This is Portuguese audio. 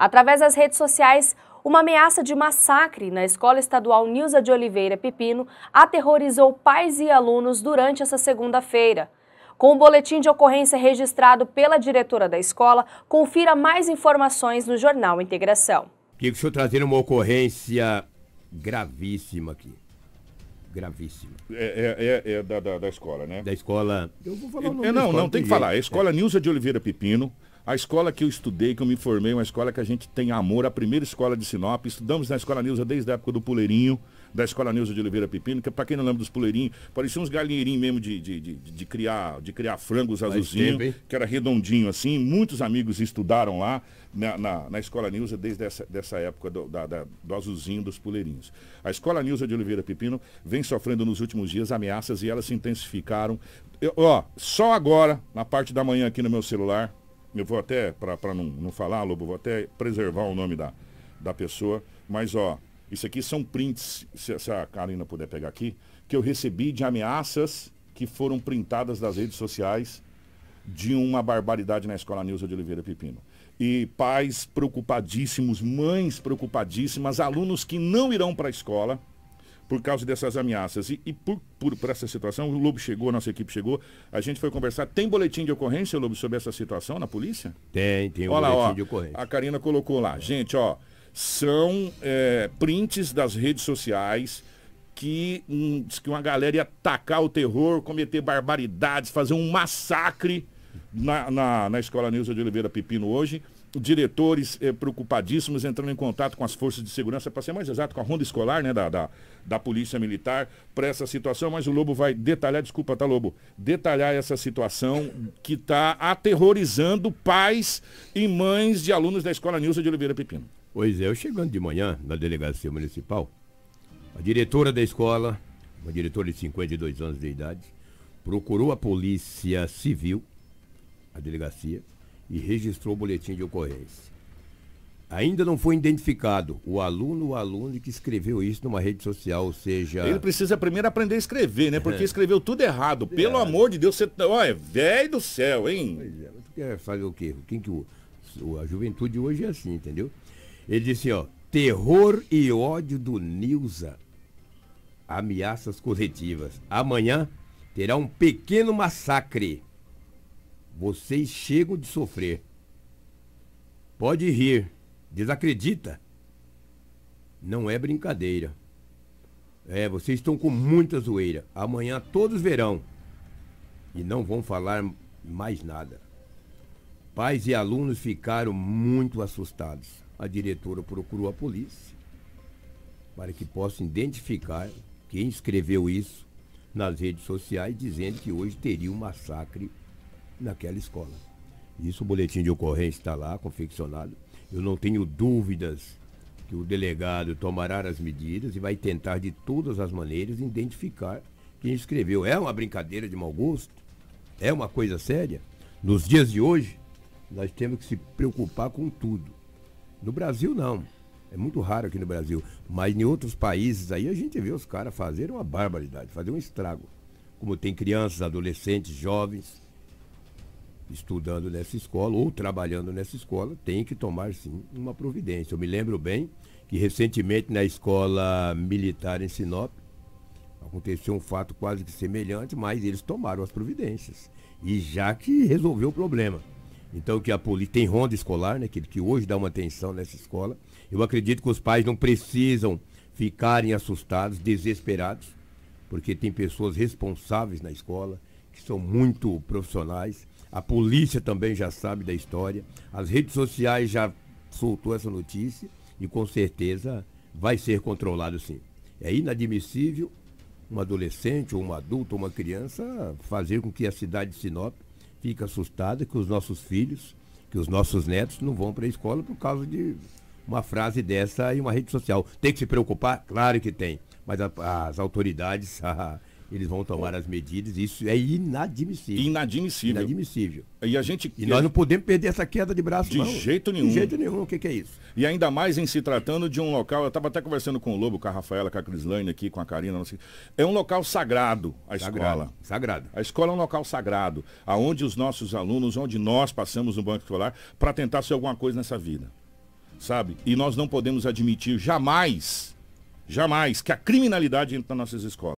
através das redes sociais, uma ameaça de massacre na Escola Estadual Nilza de Oliveira Pepino aterrorizou pais e alunos durante essa segunda-feira. Com o boletim de ocorrência registrado pela diretora da escola, confira mais informações no Jornal Integração. Pico, deixa eu trazer uma ocorrência gravíssima aqui. Gravíssima. É, é, é, é da, da, da, escola, né? Da escola. Eu vou falar o é, nome é, Não, não, tem que falar. É a escola é. Nilza de Oliveira Pepino. A escola que eu estudei, que eu me formei, é uma escola que a gente tem amor, a primeira escola de Sinop. Estudamos na Escola Nilza desde a época do Puleirinho, da Escola Nilza de Oliveira Pepino, que para quem não lembra dos Puleirinhos, parecia uns galinheirinhos mesmo de, de, de, de criar, de criar frangos azulzinhos, que era redondinho assim. Muitos amigos estudaram lá na, na, na Escola Nilza desde essa dessa época do, da, da, do azulzinho dos Puleirinhos. A Escola Nilza de Oliveira Pepino vem sofrendo nos últimos dias ameaças e elas se intensificaram. Eu, ó, só agora, na parte da manhã aqui no meu celular, eu vou até, para não, não falar, Lobo, vou até preservar o nome da, da pessoa, mas ó, isso aqui são prints, se, se a Karina puder pegar aqui, que eu recebi de ameaças que foram printadas das redes sociais de uma barbaridade na escola Nilza de Oliveira Pepino. E pais preocupadíssimos, mães preocupadíssimas, alunos que não irão para a escola, por causa dessas ameaças. E, e por, por, por, essa situação, o Lobo chegou, a nossa equipe chegou, a gente foi conversar. Tem boletim de ocorrência, Lobo, sobre essa situação na polícia? Tem, tem um Olha boletim lá, ó, de ocorrência. A Karina colocou lá. Gente, ó, são é, prints das redes sociais que, um, diz que uma galera ia atacar o terror, cometer barbaridades, fazer um massacre na, na, na Escola Nilza de Oliveira Pepino hoje diretores eh, preocupadíssimos entrando em contato com as forças de segurança, para ser mais exato, com a ronda escolar né, da, da, da Polícia Militar, para essa situação, mas o Lobo vai detalhar, desculpa, tá, Lobo? Detalhar essa situação que está aterrorizando pais e mães de alunos da Escola Nilson de Oliveira Pepino. Pois é, eu chegando de manhã na delegacia municipal, a diretora da escola, uma diretora de 52 anos de idade, procurou a polícia civil, a delegacia, e registrou o boletim de ocorrência. Ainda não foi identificado o aluno ou aluno que escreveu isso numa rede social, ou seja. Ele precisa primeiro aprender a escrever, né? Porque é. escreveu tudo errado. É. Pelo amor de Deus, você. Olha, tá, é velho do céu, hein? Pois é, tu quer fazer o quê? Quem que o... A juventude hoje é assim, entendeu? Ele disse, assim, ó, terror e ódio do Nilza. Ameaças coletivas. Amanhã terá um pequeno massacre vocês chegam de sofrer. Pode rir. Desacredita. Não é brincadeira. É, vocês estão com muita zoeira. Amanhã todos verão. E não vão falar mais nada. Pais e alunos ficaram muito assustados. A diretora procurou a polícia para que possa identificar quem escreveu isso nas redes sociais, dizendo que hoje teria um massacre naquela escola. Isso o boletim de ocorrência está lá, confeccionado. Eu não tenho dúvidas que o delegado tomará as medidas e vai tentar de todas as maneiras identificar quem escreveu. É uma brincadeira de mau gosto? É uma coisa séria? Nos dias de hoje, nós temos que se preocupar com tudo. No Brasil, não. É muito raro aqui no Brasil. Mas em outros países aí a gente vê os caras fazerem uma barbaridade, fazer um estrago. Como tem crianças, adolescentes, jovens estudando nessa escola ou trabalhando nessa escola, tem que tomar sim uma providência. Eu me lembro bem que recentemente na escola militar em Sinop aconteceu um fato quase que semelhante, mas eles tomaram as providências. E já que resolveu o problema. Então que a polícia tem ronda escolar, né, que, que hoje dá uma atenção nessa escola. Eu acredito que os pais não precisam ficarem assustados, desesperados, porque tem pessoas responsáveis na escola, que são muito profissionais. A polícia também já sabe da história. As redes sociais já soltou essa notícia e com certeza vai ser controlado sim. É inadmissível um adolescente, ou um adulto, ou uma criança fazer com que a cidade de Sinop fique assustada que os nossos filhos, que os nossos netos não vão para a escola por causa de uma frase dessa em uma rede social. Tem que se preocupar? Claro que tem. Mas a, as autoridades, a, eles vão tomar as medidas. Isso é inadmissível. Inadmissível. Inadmissível. E a gente e nós não podemos perder essa queda de braço. De não. jeito nenhum. De jeito nenhum. O que, que, é isso? E ainda mais em se tratando de um local. Eu estava até conversando com o Lobo, com a Rafaela, com a Crislane aqui, com a Karina. Não sei. É um local sagrado a sagrado, escola. Sagrado. A escola é um local sagrado, aonde os nossos alunos, onde nós passamos no banco escolar para tentar ser alguma coisa nessa vida, sabe? E nós não podemos admitir jamais, jamais que a criminalidade entre nas nossas escolas.